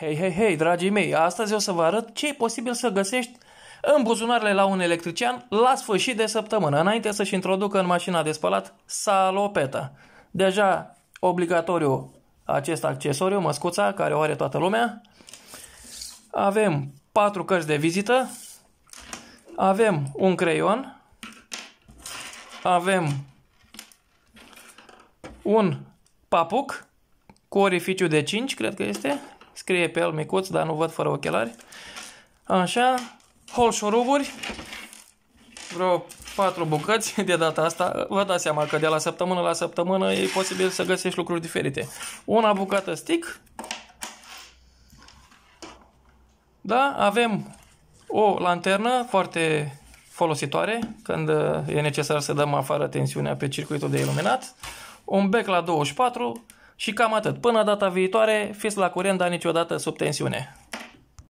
Hei, hei, hei, dragii mei, astăzi o să vă arăt ce e posibil să găsești în buzunarele la un electrician la sfârșit de săptămână, înainte să-și introducă în mașina de spălat salopeta. Deja obligatoriu acest accesoriu, măscuța, care o are toată lumea. Avem patru cărți de vizită, avem un creion, avem un papuc cu orificiu de 5, cred că este, scrie pe el micuț, dar nu văd fără ochelari. Așa, hol șuruburi, vreo patru bucăți de data asta. Vă dați seama că de la săptămână la săptămână e posibil să găsești lucruri diferite. Una bucată stick. Da, avem o lanternă foarte folositoare când e necesar să dăm afară tensiunea pe circuitul de iluminat. Un bec la 24, și cam atât. Până data viitoare, fiți la curent, dar niciodată sub tensiune.